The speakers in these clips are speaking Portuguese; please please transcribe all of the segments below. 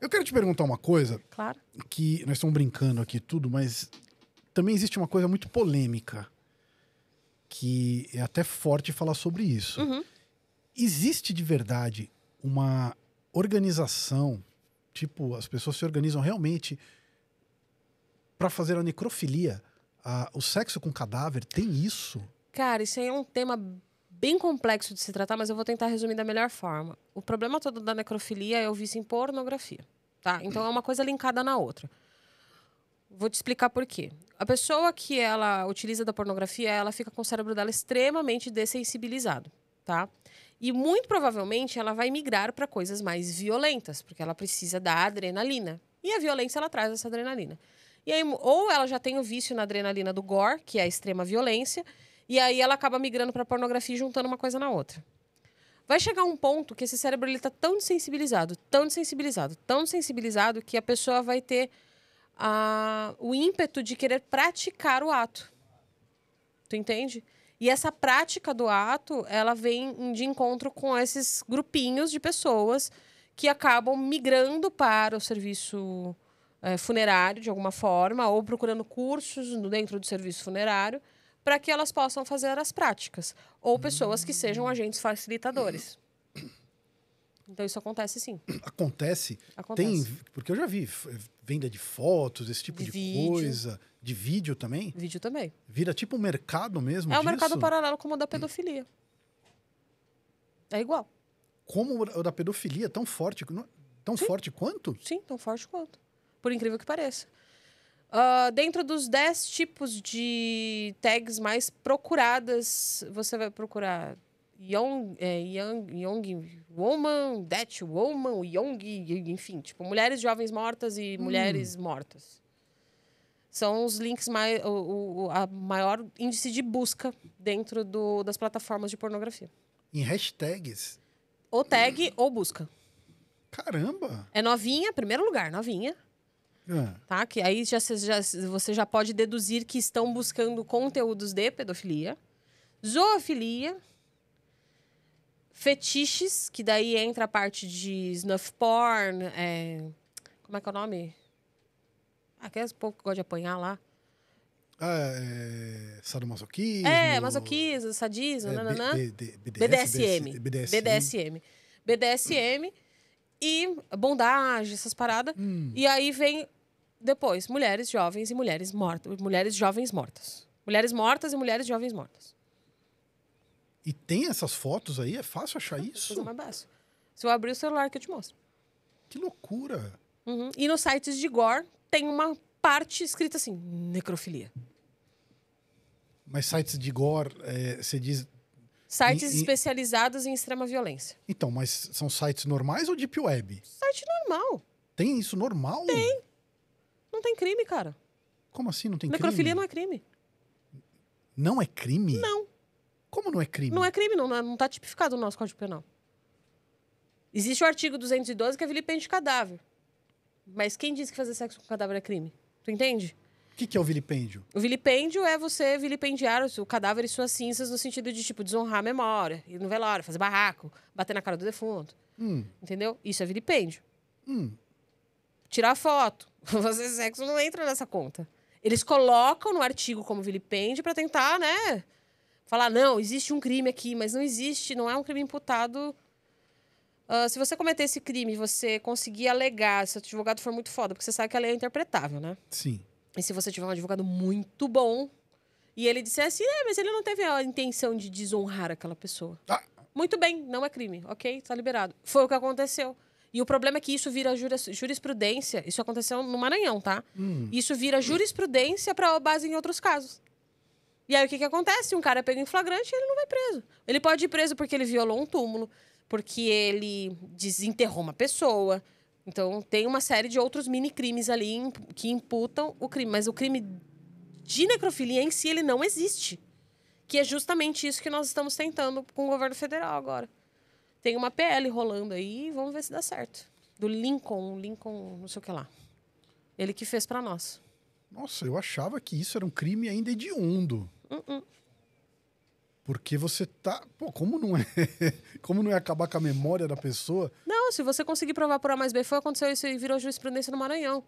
Eu quero te perguntar uma coisa. Claro. Que nós estamos brincando aqui tudo, mas também existe uma coisa muito polêmica. Que é até forte falar sobre isso. Uhum. Existe de verdade uma organização, tipo, as pessoas se organizam realmente para fazer a necrofilia, a, o sexo com cadáver, tem isso? Cara, isso aí é um tema bem complexo de se tratar, mas eu vou tentar resumir da melhor forma. O problema todo da necrofilia é o vício em pornografia, tá? Então é uma coisa linkada na outra. Vou te explicar por quê. A pessoa que ela utiliza da pornografia, ela fica com o cérebro dela extremamente dessensibilizado, tá? E muito provavelmente ela vai migrar para coisas mais violentas, porque ela precisa da adrenalina. E a violência ela traz essa adrenalina. E aí, ou ela já tem o vício na adrenalina do gore, que é a extrema violência, e aí ela acaba migrando para pornografia e juntando uma coisa na outra. Vai chegar um ponto que esse cérebro ele tá tão sensibilizado tão sensibilizado tão sensibilizado que a pessoa vai ter ah, o ímpeto de querer praticar o ato. Tu entende? E essa prática do ato, ela vem de encontro com esses grupinhos de pessoas que acabam migrando para o serviço é, funerário de alguma forma ou procurando cursos dentro do serviço funerário para que elas possam fazer as práticas, ou pessoas que sejam agentes facilitadores. Então isso acontece sim. Acontece. acontece. Tem, porque eu já vi venda de fotos, esse tipo de, de coisa, de vídeo também. Vídeo também. Vira tipo um mercado mesmo. É um disso. mercado paralelo como o da pedofilia. É igual. Como o da pedofilia tão forte, tão sim. forte quanto? Sim, tão forte quanto. Por incrível que pareça. Uh, dentro dos 10 tipos de tags mais procuradas, você vai procurar young, é, young, young woman, that woman, young, enfim, tipo, mulheres jovens mortas e hum. mulheres mortas. São os links mais. O, o, a maior índice de busca dentro do, das plataformas de pornografia. Em hashtags? Ou tag hum. ou busca. Caramba! É novinha, primeiro lugar, novinha. É. Tá? Que aí já, já, você já pode deduzir que estão buscando conteúdos de pedofilia, zoofilia, fetiches, que daí entra a parte de snuff porn, é... como é que é o nome? Aqueles pouco que gosta de apanhar lá. Ah, é... Sadomasoquismo. É, masoquismo, sadismo, é, BDSM. BDSM. BDSM. BDSM. E bondagem essas paradas. Hum. E aí vem depois mulheres jovens e mulheres mortas. Mulheres jovens mortas. Mulheres mortas e mulheres jovens mortas. E tem essas fotos aí? É fácil achar ah, isso? É mais fácil. Se eu abrir o celular que eu te mostro. Que loucura! Uhum. E nos sites de gore tem uma parte escrita assim, necrofilia. Mas sites de gore, é, você diz Sites e, e... especializados em extrema violência. Então, mas são sites normais ou deep web? Site normal. Tem isso normal? Tem. Não tem crime, cara. Como assim não tem Necrofilia crime? Necrofilia não é crime. Não é crime? Não. Como não é crime? Não é crime, não, não tá tipificado no nosso Código Penal. Existe o artigo 212 que é vilipende de cadáver. Mas quem disse que fazer sexo com cadáver é crime? Tu entende? que, que é o vilipêndio? O vilipêndio é você vilipendiar o cadáver e suas cinzas no sentido de, tipo, desonrar a memória, ir no velório, fazer barraco, bater na cara do defunto. Hum. Entendeu? Isso é vilipêndio. Hum. Tirar foto, fazer sexo não entra nessa conta. Eles colocam no artigo como vilipêndio para tentar, né? Falar, não, existe um crime aqui, mas não existe, não é um crime imputado Uh, se você cometer esse crime, você conseguir alegar, se o advogado for muito foda, porque você sabe que a lei é interpretável, né? Sim. E se você tiver um advogado muito bom e ele dissesse, assim, é, mas ele não teve a intenção de desonrar aquela pessoa. Ah. Muito bem, não é crime, ok? Está liberado. Foi o que aconteceu. E o problema é que isso vira jurisprudência. Isso aconteceu no Maranhão, tá? Hum. Isso vira jurisprudência para base em outros casos. E aí o que, que acontece? Um cara é pego em flagrante e ele não vai preso. Ele pode ir preso porque ele violou um túmulo, porque ele desenterrou uma pessoa, então, tem uma série de outros mini crimes ali que imputam o crime. Mas o crime de necrofilia em si, ele não existe. Que é justamente isso que nós estamos tentando com o governo federal agora. Tem uma PL rolando aí, vamos ver se dá certo. Do Lincoln, Lincoln, não sei o que lá. Ele que fez para nós. Nossa, eu achava que isso era um crime ainda hediondo. Uh -uh. Porque você tá. Pô, como não é. Como não é acabar com a memória da pessoa? Não, se você conseguir provar por A mais B, foi aconteceu isso e virou jurisprudência no Maranhão.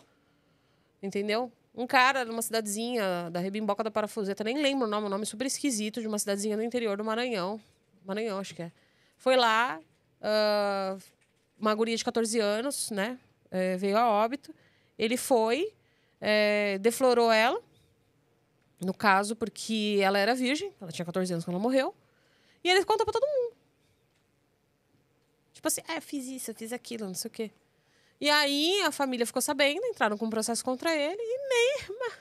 Entendeu? Um cara numa cidadezinha da Rebimboca da Parafuseta, nem lembro o nome, o um nome super esquisito, de uma cidadezinha no interior do Maranhão. Maranhão, acho que é. Foi lá, uh, uma guria de 14 anos, né? Eh, veio a óbito. Ele foi, é, deflorou ela no caso, porque ela era virgem, ela tinha 14 anos quando ela morreu. E ele conta pra todo mundo. Tipo assim, é fiz isso, fiz aquilo, não sei o quê. E aí a família ficou sabendo, entraram com um processo contra ele e nem irmã.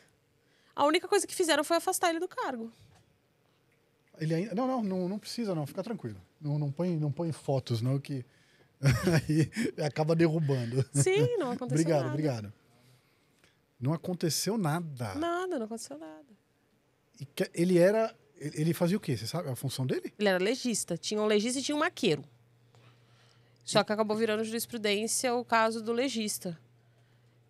A única coisa que fizeram foi afastar ele do cargo. Ele ainda. Não, não, não, não precisa, não. Fica tranquilo. Não, não, põe, não põe fotos, não, que aí acaba derrubando. Sim, não aconteceu obrigado, nada. Obrigado, obrigado. Não aconteceu nada. Nada, não aconteceu nada. Ele era. Ele fazia o quê? Você sabe a função dele? Ele era legista. Tinha um legista e tinha um maqueiro. Só que acabou virando jurisprudência o caso do legista.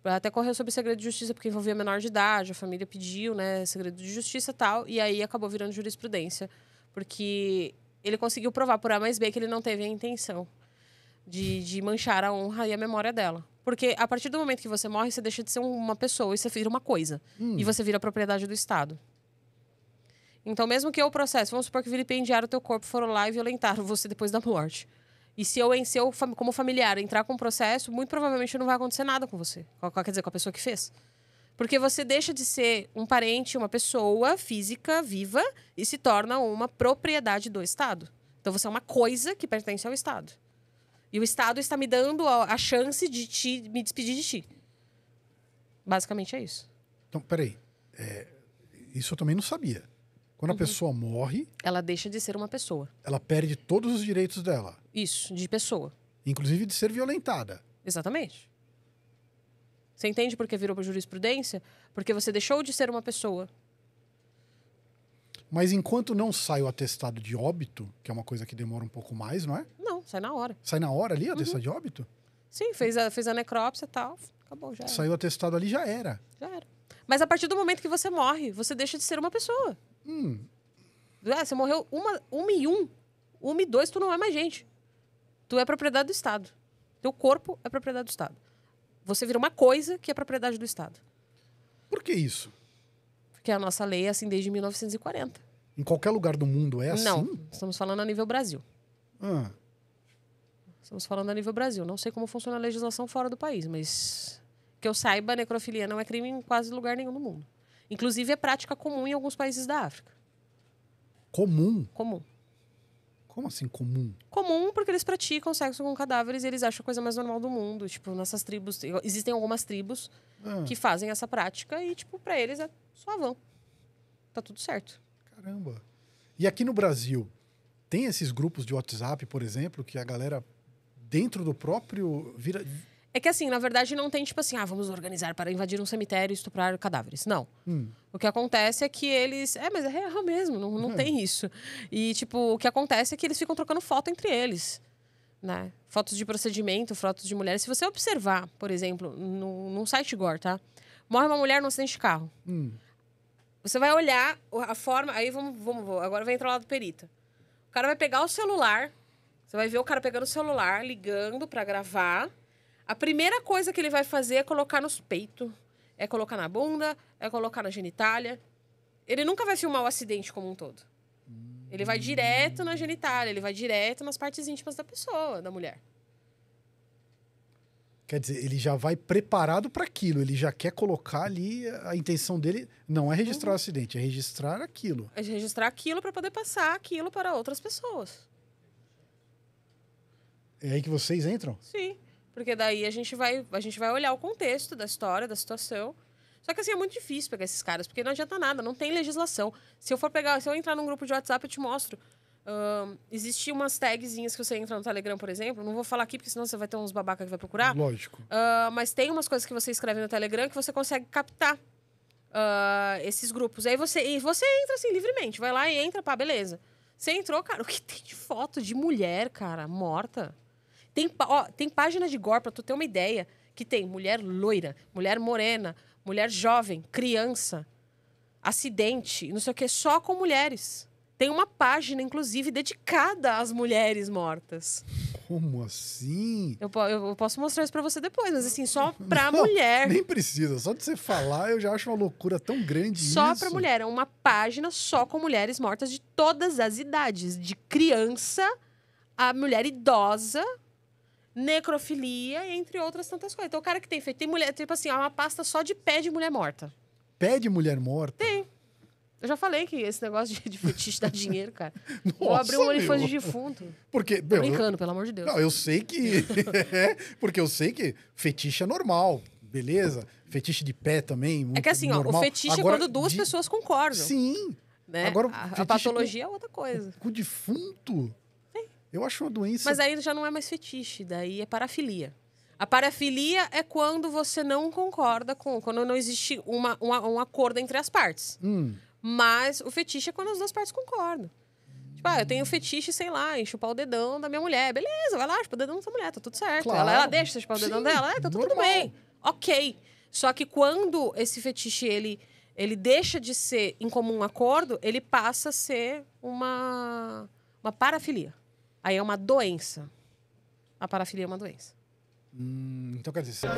Até correu sobre segredo de justiça, porque envolvia menor de idade, a família pediu, né? Segredo de justiça e tal. E aí acabou virando jurisprudência. Porque ele conseguiu provar por A mais B que ele não teve a intenção de, de manchar a honra e a memória dela. Porque a partir do momento que você morre, você deixa de ser uma pessoa e você vira uma coisa. Hum. E você vira propriedade do Estado. Então, mesmo que eu processe, vamos supor que vilipendiaram o teu corpo, foram lá e violentaram você depois da morte. E se eu, em como familiar, entrar com o processo, muito provavelmente não vai acontecer nada com você. Quer dizer, com a pessoa que fez. Porque você deixa de ser um parente, uma pessoa física, viva, e se torna uma propriedade do Estado. Então você é uma coisa que pertence ao Estado. E o Estado está me dando a, chance de te, me despedir de ti. Basicamente é isso. Então, peraí. É, isso eu também não sabia. Quando uhum. a pessoa morre. Ela deixa de ser uma pessoa. Ela perde todos os direitos dela. Isso, de pessoa. Inclusive de ser violentada. Exatamente. Você entende por que virou jurisprudência? Porque você deixou de ser uma pessoa. Mas enquanto não sai o atestado de óbito, que é uma coisa que demora um pouco mais, não é? Não, sai na hora. Sai na hora ali, o atestado uhum. de óbito? Sim, fez a, fez a necrópsia e tal. Acabou, já era. Saiu o atestado ali, já era. Já era. Mas a partir do momento que você morre, você deixa de ser uma pessoa. Hum. Ah, você morreu uma, uma e um. Uma e dois, tu não é mais gente. Tu é propriedade do Estado. Teu corpo é propriedade do Estado. Você vira uma coisa que é propriedade do Estado. Por que isso? Porque a nossa lei é assim desde 1940. Em qualquer lugar do mundo é assim? Não, estamos falando a nível Brasil. Ah. Estamos falando a nível Brasil. Não sei como funciona a legislação fora do país, mas que eu saiba, necrofilia não é crime em quase lugar nenhum no mundo. Inclusive, é prática comum em alguns países da África. Comum? Comum. Como assim comum? Comum porque eles praticam sexo com cadáveres e eles acham a coisa mais normal do mundo. Tipo, nessas tribos. Existem algumas tribos ah. que fazem essa prática e, tipo, pra eles é suavão. Tá tudo certo. Caramba. E aqui no Brasil, tem esses grupos de WhatsApp, por exemplo, que a galera dentro do próprio. Vira, é que assim, na verdade, não tem tipo assim, ah, vamos organizar para invadir um cemitério e estuprar cadáveres. Não. Hum. O que acontece é que eles. É, mas é real mesmo, não, não hum. tem isso. E, tipo, o que acontece é que eles ficam trocando foto entre eles. Né? Fotos de procedimento, fotos de mulheres. Se você observar, por exemplo, no, num site gore, tá? Morre uma mulher num acidente de carro. Hum. Você vai olhar a forma. Aí vamos, vamos, vamos. Agora vai entrar o lado perito. O cara vai pegar o celular. Você vai ver o cara pegando o celular, ligando para gravar a primeira coisa que ele vai fazer é colocar nos peitos, é colocar na bunda, é colocar na genitália. Ele nunca vai filmar o acidente como um todo. Ele vai direto na genitália, ele vai direto nas partes íntimas da pessoa, da mulher. Quer dizer, ele já vai preparado para aquilo, ele já quer colocar ali. A intenção dele não é registrar uhum. o acidente, é registrar aquilo. É registrar aquilo para poder passar aquilo para outras pessoas. É aí que vocês entram? Sim. Porque daí a gente vai, a gente vai olhar o contexto da história, da situação. Só que assim é muito difícil pegar esses caras, porque não adianta nada, não tem legislação. Se eu for pegar, se eu entrar num grupo de WhatsApp, eu te mostro. Um, Existem umas tagzinhas que você entra no Telegram, por exemplo. Não vou falar aqui, porque senão você vai ter uns babaca que vai procurar. Lógico. Uh, mas tem umas coisas que você escreve no Telegram que você consegue captar uh, esses grupos. Aí você, e você entra assim livremente, vai lá e entra, pá, beleza. Você entrou, cara, o que tem de foto de mulher, cara, morta? Tem, ó, tem página de gore, pra tu ter uma ideia, que tem mulher loira, mulher morena, mulher jovem, criança, acidente, não sei o que, só com mulheres. Tem uma página, inclusive, dedicada às mulheres mortas. Como assim? Eu, eu, eu posso mostrar isso pra você depois, mas assim, só pra não, mulher. Nem precisa, só de você falar eu já acho uma loucura tão grande só isso. Só pra mulher, é uma página só com mulheres mortas de todas as idades, de criança a mulher idosa, necrofilia, entre outras tantas coisas. Então, o cara que tem feito. Tem mulher, tipo assim, é uma pasta só de pé de mulher morta. Pé de mulher morta? Tem. Eu já falei que esse negócio de, de fetiche dá dinheiro, cara. Nossa, eu abri um OnlyFans de defunto. Porque, meu, brincando, eu, pelo amor de Deus. Não, eu sei que. É, porque eu sei que fetiche é normal, beleza? Fetiche de pé também. é que assim, normal. ó, o fetiche é Agora, é quando duas de... pessoas concordam. Sim. Né? Agora, a, a patologia com, é outra coisa. Com o defunto. Eu acho uma doença. Mas aí já não é mais fetiche, daí é parafilia. A parafilia é quando você não concorda com, quando não existe uma, uma um acordo entre as partes. Hum. Mas o fetiche é quando as duas partes concordam. Tipo, ah, eu tenho fetiche, sei lá, em chupar o dedão da minha mulher. Beleza, vai lá, chupa o dedão da sua mulher, tá tudo certo. Claro. Ela, ela deixa você chupar o dedão Sim, dela, é, tá normal. tudo bem. Ok. Só que quando esse fetiche, ele, ele deixa de ser em comum acordo, ele passa a ser uma, uma parafilia. Aí é uma doença. A parafilia é uma doença. Hum, então quer dizer.